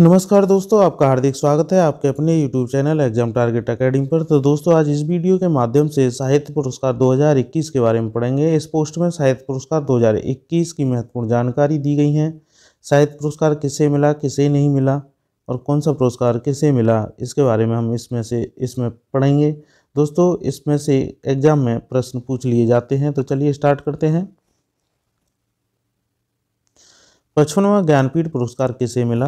नमस्कार दोस्तों आपका हार्दिक स्वागत है आपके अपने YouTube channel exam target academy पर तो दोस्तों आज इस वीडियो के माध्यम से साहित्य पुरस्कार 2021 के बारे में पढ़ेंगे इस पोस्ट में साहित्य पुरस्कार 2021 की महत्वपूर्ण जानकारी दी गई है साहित्य पुरस्कार किसे मिला किसे नहीं मिला और कौन सा पुरस्कार किसे मिला इसके बारे में हम इसमें से इसमें पढ़ेंगे दोस्तों इसमें से एग्ज़ाम में प्रश्न पूछ लिए जाते हैं तो चलिए स्टार्ट करते हैं पचपनवा ज्ञानपीठ पुरस्कार किसे मिला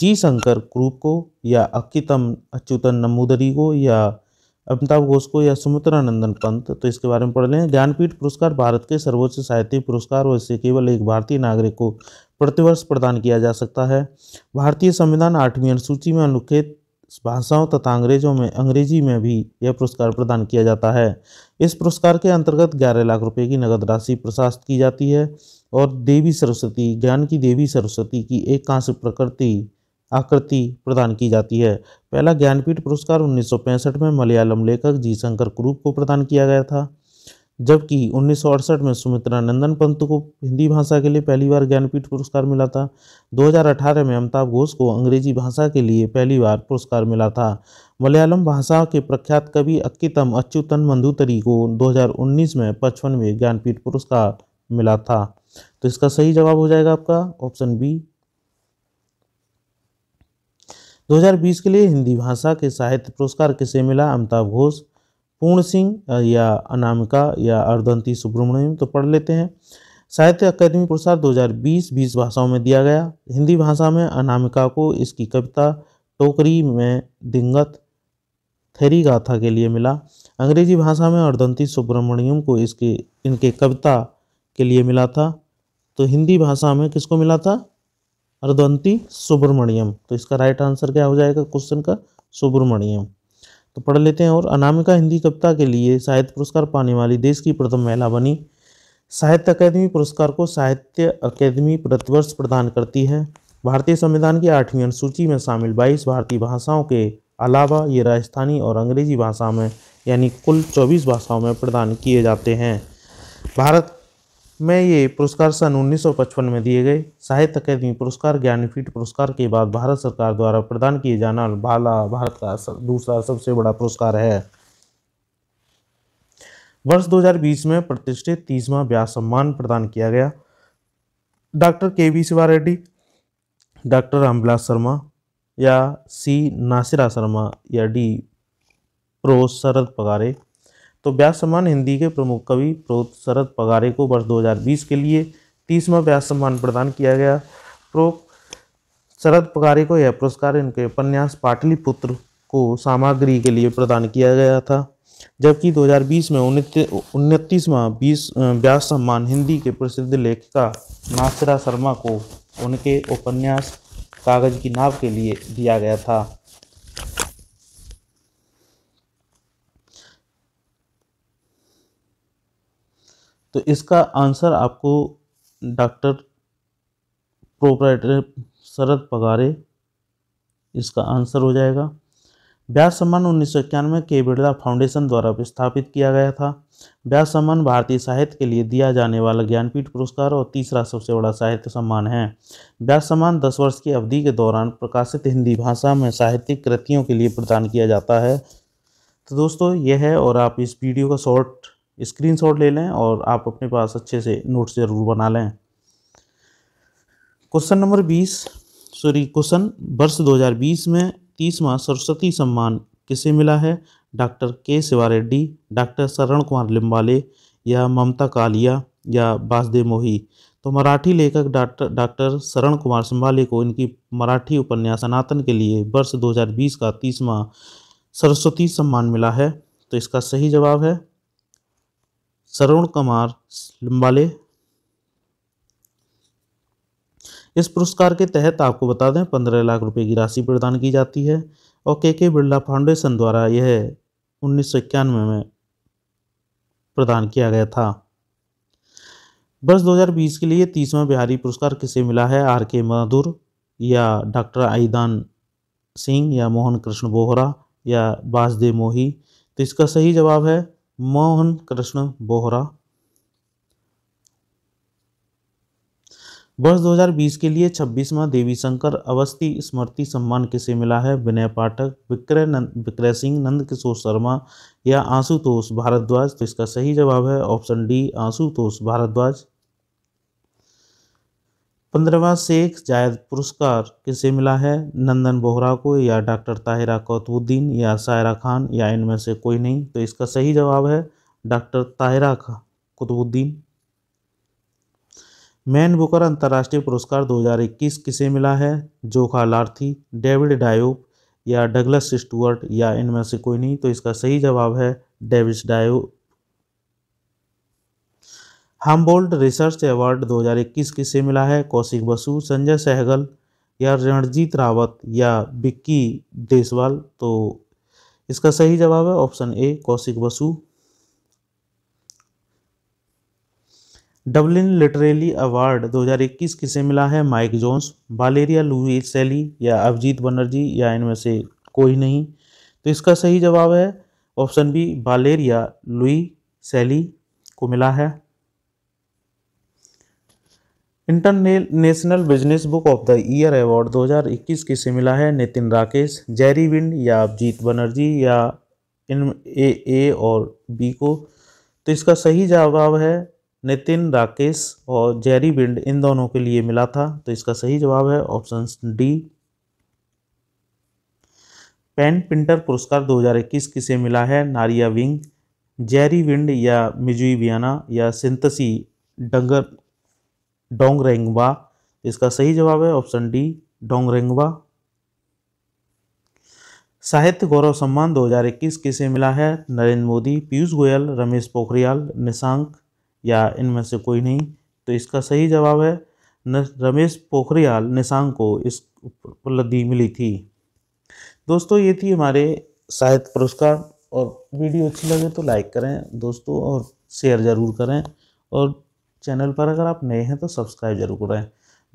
जी शंकर क्रूप को या अक्कीतम अच्युतन नमूदरी को या अमिताभ घोष को या सुमित्रा नंदन पंत तो इसके बारे में पढ़ लें ज्ञानपीठ पुरस्कार भारत के सर्वोच्च साहित्य पुरस्कार और इसे केवल एक भारतीय नागरिक को प्रतिवर्ष प्रदान किया जा सकता है भारतीय संविधान आठवीं अनुसूची में अनुच्छेद भाषाओं तथा अंग्रेजों में अंग्रेजी में भी यह पुरस्कार प्रदान किया जाता है इस पुरस्कार के अंतर्गत ग्यारह लाख रुपए की नगद राशि प्रशासित की जाती है और देवी सरस्वती ज्ञान की देवी सरस्वती की एक कांस्य प्रकृति आकृति प्रदान की जाती है पहला ज्ञानपीठ पुरस्कार उन्नीस में मलयालम लेखक जी शंकर क्रूप को प्रदान किया गया था जबकि उन्नीस में सुमित्रा नंदन पंत को हिंदी भाषा के लिए पहली बार ज्ञानपीठ पुरस्कार मिला था 2018 में अमिताभ घोष को अंग्रेजी भाषा के लिए पहली बार पुरस्कार मिला था मलयालम भाषा के प्रख्यात कवि अक्कीतम अच्युतन मंदूतरी को 2019 में पचपनवें ज्ञानपीठ पुरस्कार मिला था तो इसका सही जवाब हो जाएगा आपका ऑप्शन बी 2020 के लिए हिंदी भाषा के साहित्य पुरस्कार किसे मिला अमिताभ घोष पूर्ण सिंह या अनामिका या अर्धंती सुब्रमण्यम तो पढ़ लेते हैं साहित्य अकादमी पुरस्कार 2020 20 भाषाओं में दिया गया हिंदी भाषा में अनामिका को इसकी कविता टोकरी में दिंगत थेरी गाथा के लिए मिला अंग्रेजी भाषा में अर्धंती सुब्रमण्यम को इसके इनके कविता के लिए मिला था तो हिंदी भाषा में किसको मिला था अर्दंती सुब्रमण्यम तो इसका राइट आंसर क्या हो जाएगा क्वेश्चन का सुब्रमण्यम तो पढ़ लेते हैं और अनामिका हिंदी कविता के लिए साहित्य पुरस्कार पाने वाली देश की प्रथम महिला बनी साहित्य अकादमी पुरस्कार को साहित्य अकादमी प्रतिवर्ष प्रदान करती है भारतीय संविधान की आठवीं अनुसूची में शामिल बाईस भारतीय भाषाओं के अलावा ये राजस्थानी और अंग्रेजी भाषाओं में यानी कुल चौबीस भाषाओं में प्रदान किए जाते हैं भारत में ये पुरस्कार सन 1955 में दिए गए साहित्य अकादमी पुरस्कार ज्ञानपीठ पुरस्कार के बाद भारत सरकार द्वारा प्रदान किए जाना भाला भारत का दूसरा सबसे बड़ा पुरस्कार है वर्ष 2020 में प्रतिष्ठित तीसवा व्यास सम्मान प्रदान किया गया doctor K V Shiva Reddy doctor Ramvilas Sharma या सी नासिरा शर्मा या डी प्रो शरद पगारे तो ब्यास सम्मान हिंदी के प्रमुख कवि प्रोत शरद पगारे को वर्ष 2020 के लिए तीसवा ब्यास सम्मान प्रदान किया गया प्रो शरद पगारे को यह पुरस्कार इनके उपन्यास पाटलिपुत्र को सामग्री के लिए प्रदान किया गया था जबकि 2020 में उनतीसवां बीस ब्यास सम्मान हिंदी के प्रसिद्ध लेखिका नासरा शर्मा को उनके उपन्यास कागज़ की नाव के लिए दिया गया था तो इसका आंसर आपको डॉक्टर प्रोपराइटर शरद पगारे इसका आंसर हो जाएगा ब्यास सम्मान उन्नीस सौ इक्यानवे के बिरला फाउंडेशन द्वारा स्थापित किया गया था व्यास सम्मान भारतीय साहित्य के लिए दिया जाने वाला ज्ञानपीठ पुरस्कार और तीसरा सबसे बड़ा साहित्य सम्मान है व्यास सम्मान दस वर्ष की अवधि के दौरान प्रकाशित हिंदी भाषा में साहित्यिक कृतियों के लिए प्रदान किया जाता है तो दोस्तों यह है और आप इस वीडियो का शॉर्ट स्क्रीनशॉट ले लें और आप अपने पास अच्छे से नोट्स ज़रूर बना लें क्वेश्चन नंबर बीस सॉरी क्वेश्चन वर्ष 2020 में तीसवा सरस्वती सम्मान किसे मिला है डॉक्टर के शिवा रेड्डी डॉक्टर शरण कुमार लिम्बाले या ममता कालिया या वासदेव मोही तो मराठी लेखक डॉक्टर डॉक्टर शरण कुमार सिम्बाले को इनकी मराठी उपन्यास अनातन के लिए वर्ष 2020 का तीसवा सरस्वती सम्मान मिला है तो इसका सही जवाब है सरुण कुमार लम्बाले इस पुरस्कार के तहत आपको बता दें पंद्रह लाख रुपए की राशि प्रदान की जाती है और के के बिरला फाउंडेशन द्वारा यह उन्नीस सौ इक्यानवे में प्रदान किया गया था वर्ष 2020 के लिए तीसवा बिहारी पुरस्कार किसे मिला है आर के माधुर या डॉक्टर आईदान सिंह या मोहन कृष्ण बोहरा या बासदेव मोही तो इसका सही जवाब है मोहन कृष्ण बोहरा वर्ष 2020 के लिए 26वां देवी शंकर अवस्थी स्मृति सम्मान किसे मिला है विनय पाठक विक्रय विक्रय सिंह नंद किशोर शर्मा या आंसुतोष भारद्वाज तो इसका सही जवाब है ऑप्शन डी आंसुतोष भारद्वाज पंद्रहवा शेख जायद पुरस्कार किसे मिला है नंदन बोहरा को या डॉक्टर ताहिरा कौतुद्दीन या सायरा खान या इनमें से कोई नहीं तो इसका सही जवाब है doctor Tahira Qutbuddin Man Booker अंतर्राष्ट्रीय पुरस्कार 2021 किसे मिला है जोखा लार्थी डेविड डायोप या डगलस स्टूअर्ट या इनमें से कोई नहीं तो इसका सही जवाब है David Diop Humboldt research award 2021 किसे मिला है कौशिक बसु संजय सहगल या रणजीत रावत या बिक्की देसवाल तो इसका सही जवाब है option A Kaushik Basu Dublin literary award 2021 किसे मिला है माइक जोन्स वालेरिया लुई सेली या अभिजीत बनर्जी या इनमें से कोई नहीं तो इसका सही जवाब है ऑप्शन बी वालेरिया लुई सेली को मिला है international business book of the year award 2021 किसे मिला है नितिन राकेश जेरी विंड या अभिजीत बनर्जी या इन ए ए और बी को तो इसका सही जवाब है नितिन राकेश और जेरी विंड इन दोनों के लिए मिला था तो इसका सही जवाब है ऑप्शन डी पेन पिंटर पुरस्कार 2021 किसे मिला है नारिया विंग जेरी विंड या बियाना या सिंतसी डंगर डोंगरेंगवा इसका सही जवाब है ऑप्शन डी डोंगरेंगवा साहित्य गौरव सम्मान 2021 किसे मिला है नरेंद्र मोदी पीयूष गोयल रमेश पोखरियाल निशांक या इनमें से कोई नहीं तो इसका सही जवाब है रमेश पोखरियाल निशांक को इस उपलब्धि मिली थी दोस्तों ये थी हमारे साहित्य पुरस्कार और वीडियो अच्छी लगे तो लाइक करें दोस्तों और शेयर ज़रूर करें और चैनल पर अगर आप नए हैं तो सब्सक्राइब जरूर करें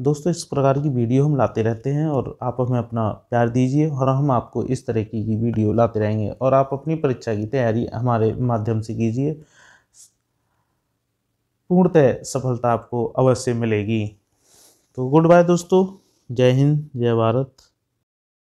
दोस्तों इस प्रकार की वीडियो हम लाते रहते हैं और आप हमें अपना प्यार दीजिए और हम आपको इस तरह की वीडियो लाते रहेंगे और आप अपनी परीक्षा की तैयारी हमारे माध्यम से कीजिए पूर्णतः सफलता आपको अवश्य मिलेगी तो गुड बाय दोस्तों जय हिंद जय भारत